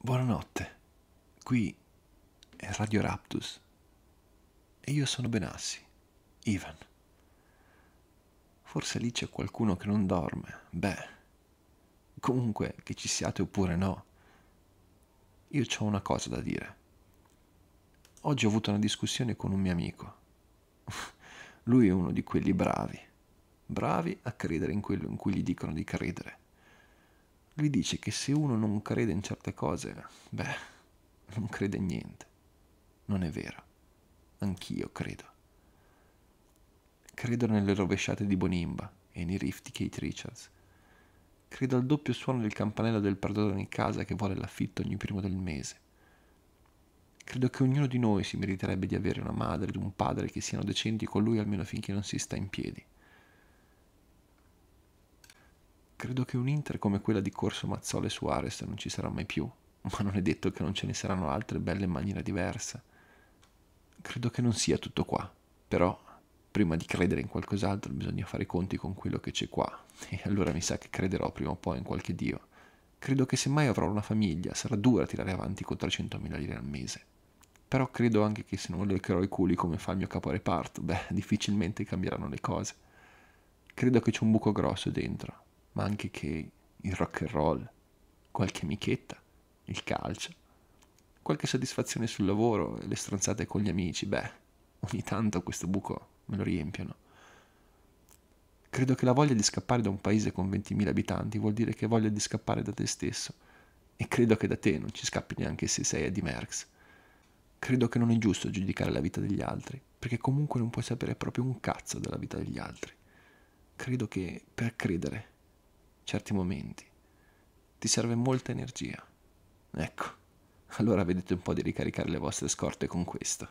Buonanotte, qui è Radio Raptus e io sono Benassi, Ivan. Forse lì c'è qualcuno che non dorme, beh, comunque che ci siate oppure no, io ho una cosa da dire. Oggi ho avuto una discussione con un mio amico. Lui è uno di quelli bravi, bravi a credere in quello in cui gli dicono di credere vi dice che se uno non crede in certe cose, beh, non crede in niente. Non è vero. Anch'io credo. Credo nelle rovesciate di Bonimba e nei riff di Kate Richards. Credo al doppio suono del campanello del perdono in casa che vuole l'affitto ogni primo del mese. Credo che ognuno di noi si meriterebbe di avere una madre ed un padre che siano decenti con lui almeno finché non si sta in piedi. Credo che un'Inter come quella di Corso Mazzola e Suarez non ci sarà mai più, ma non è detto che non ce ne saranno altre belle in maniera diversa. Credo che non sia tutto qua, però prima di credere in qualcos'altro bisogna fare i conti con quello che c'è qua, e allora mi sa che crederò prima o poi in qualche Dio. Credo che se mai avrò una famiglia sarà dura tirare avanti con 300.000 lire al mese. Però credo anche che se non leccherò i culi come fa il mio caporeparto, beh, difficilmente cambieranno le cose. Credo che c'è un buco grosso dentro, ma anche che il rock and roll, qualche amichetta, il calcio, qualche soddisfazione sul lavoro e le stronzate con gli amici, beh, ogni tanto questo buco me lo riempiono. Credo che la voglia di scappare da un paese con 20.000 abitanti vuol dire che voglia di scappare da te stesso. E credo che da te non ci scappi neanche se sei Eddie Merckx. Credo che non è giusto giudicare la vita degli altri, perché comunque non puoi sapere proprio un cazzo della vita degli altri. Credo che per credere certi momenti. Ti serve molta energia. Ecco, allora vedete un po' di ricaricare le vostre scorte con questo.